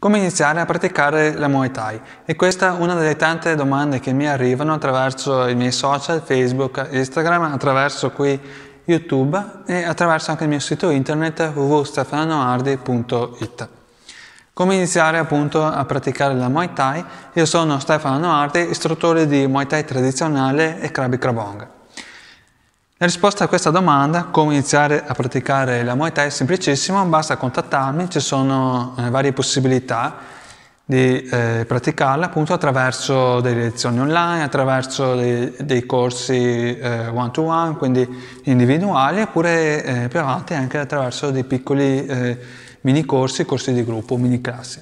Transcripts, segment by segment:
Come iniziare a praticare la Muay Thai? E questa è una delle tante domande che mi arrivano attraverso i miei social, Facebook, Instagram, attraverso qui YouTube e attraverso anche il mio sito internet www.stefanoardi.it. Come iniziare appunto a praticare la Muay Thai? Io sono Stefano Noardi, istruttore di Muay Thai tradizionale e Krabi Krabong. La risposta a questa domanda, come iniziare a praticare la Muay Thai, è semplicissima, basta contattarmi, ci sono eh, varie possibilità di eh, praticarla appunto attraverso delle lezioni online, attraverso dei, dei corsi eh, one to one, quindi individuali, oppure eh, più avanti anche attraverso dei piccoli eh, mini corsi, corsi di gruppo, mini classi.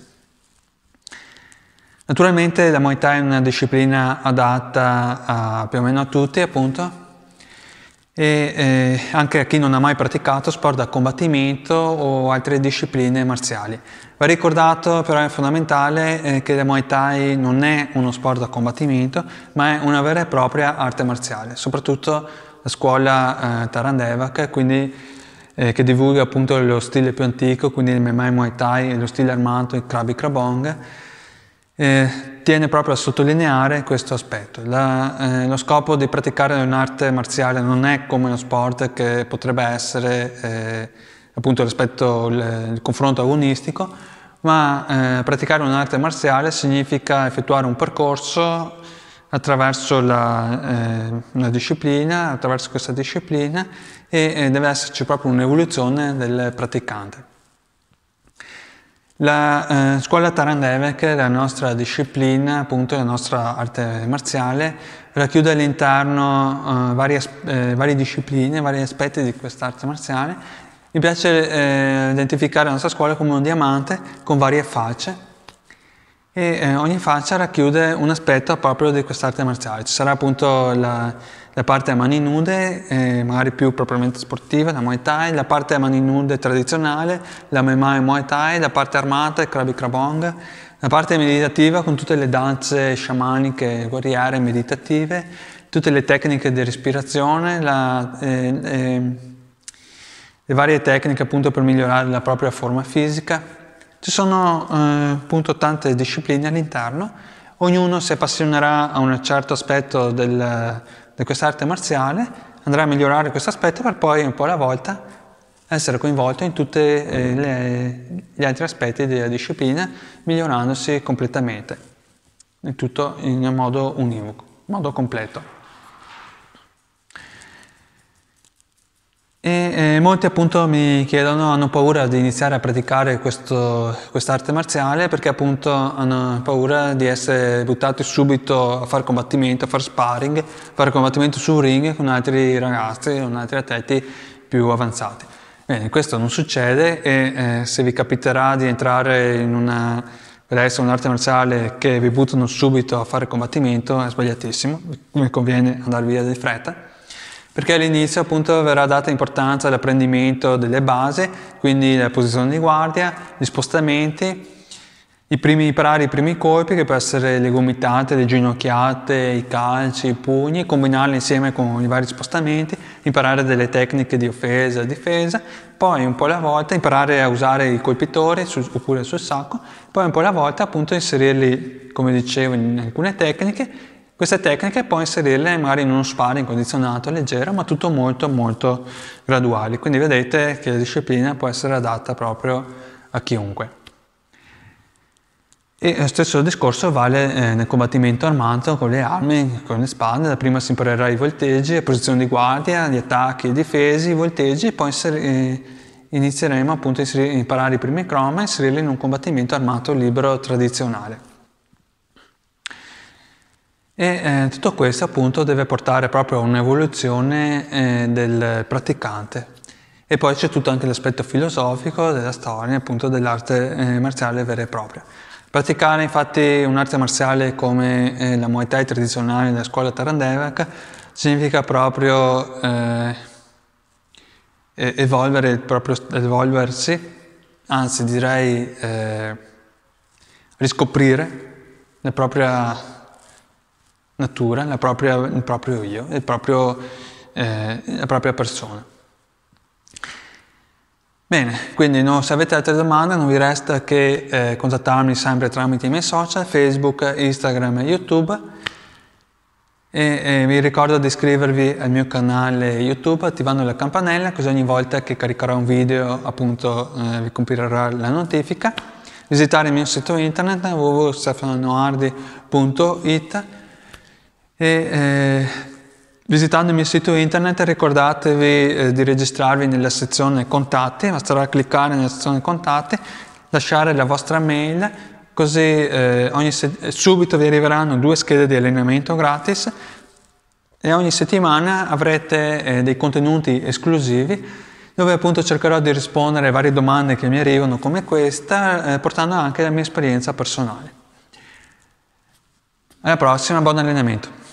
Naturalmente la Muay Thai è una disciplina adatta a, più o meno a tutti, appunto, e eh, anche a chi non ha mai praticato sport da combattimento o altre discipline marziali. Va ricordato però è fondamentale eh, che la Muay Thai non è uno sport da combattimento, ma è una vera e propria arte marziale, soprattutto la scuola eh, Tarandevak, quindi eh, che divulga appunto lo stile più antico, quindi il Memai Muay Thai, lo stile armato, il Krabi Krabong, eh, tiene proprio a sottolineare questo aspetto. La, eh, lo scopo di praticare un'arte marziale non è come uno sport che potrebbe essere eh, appunto rispetto al confronto agonistico, ma eh, praticare un'arte marziale significa effettuare un percorso attraverso la, una eh, disciplina, attraverso questa disciplina e eh, deve esserci proprio un'evoluzione del praticante. La eh, scuola Tarandevec, la nostra disciplina, appunto la nostra arte marziale, racchiude all'interno eh, varie, eh, varie, discipline, vari aspetti di questa arte marziale. Mi piace eh, identificare la nostra scuola come un diamante con varie facce, e eh, ogni faccia racchiude un aspetto proprio di quest'arte marziale. Ci sarà appunto la, la parte a mani nude, eh, magari più propriamente sportiva, la Muay Thai, la parte a mani nude tradizionale, la MMA e Muay Thai, la parte armata, il Krabi Krabong, la parte meditativa con tutte le danze sciamaniche, guerriere, meditative, tutte le tecniche di respirazione, la, eh, eh le varie tecniche appunto per migliorare la propria forma fisica, ci sono eh, appunto tante discipline all'interno, ognuno si appassionerà a un certo aspetto del, di quest'arte marziale, andrà a migliorare questo aspetto per poi un po' alla volta essere coinvolto in tutti eh, gli altri aspetti della disciplina, migliorandosi completamente, in tutto in modo univoco, in modo completo. eh, molti appunto mi chiedono, hanno paura di iniziare a praticare quest'arte marziale perché appunto hanno paura di essere buttati subito a fare combattimento, a fare sparring, a fare combattimento sul ring con altri ragazzi, con altri atleti più avanzati. Bene, questo non succede e eh, se vi capiterà di entrare in una adesso un'arte marziale che vi buttano subito a fare combattimento è sbagliatissimo, mi conviene andare via di fretta perché all'inizio appunto verrà data importanza all'apprendimento delle basi, quindi la posizione di guardia, gli spostamenti, i primi, imparare i primi colpi che possono essere le gomitate, le ginocchiate, i calci, i pugni, combinarli insieme con i vari spostamenti, imparare delle tecniche di offesa e difesa, poi un po' alla volta imparare a usare i colpitori su, oppure sul sacco, poi un po' alla volta appunto inserirli, come dicevo, in alcune tecniche queste tecniche puoi inserirle magari in uno sparring condizionato, leggero, ma tutto molto molto graduale. Quindi vedete che la disciplina può essere adatta proprio a chiunque. E lo eh, stesso discorso vale eh, nel combattimento armato con le armi, con le spade. Da prima si imparerà i volteggi, la posizione di guardia, gli attacchi, i difesi, i volteggi, e poi eh, inizieremo appunto a imparare i primi croma e inserirli in un combattimento armato libero tradizionale. E eh, tutto questo appunto deve portare proprio a un'evoluzione eh, del praticante. E poi c'è tutto anche l'aspetto filosofico della storia, appunto dell'arte eh, marziale vera e propria. Praticare infatti un'arte marziale come eh, la Muay Thai tradizionale della scuola tarandevaka significa proprio eh, evolvere proprio evolversi, anzi direi eh, riscoprire la propria natura, propria, il proprio io, il proprio, eh, la propria persona. Bene, quindi no, se avete altre domande non vi resta che eh, contattarmi sempre tramite i miei social, Facebook, Instagram e YouTube. E, e, vi ricordo di iscrivervi al mio canale YouTube attivando la campanella così ogni volta che caricherò un video appunto eh, vi compirerà la notifica. Visitare il mio sito internet www.stefanoardi.it e, eh, visitando il mio sito internet ricordatevi eh, di registrarvi nella sezione contatti, basterà cliccare nella sezione contatti, lasciare la vostra mail, così eh, ogni se- subito vi arriveranno due schede di allenamento gratis e ogni settimana avrete eh, dei contenuti esclusivi dove appunto cercherò di rispondere alle varie domande che mi arrivano come questa, eh, portando anche la mia esperienza personale. Alla prossima, buon allenamento!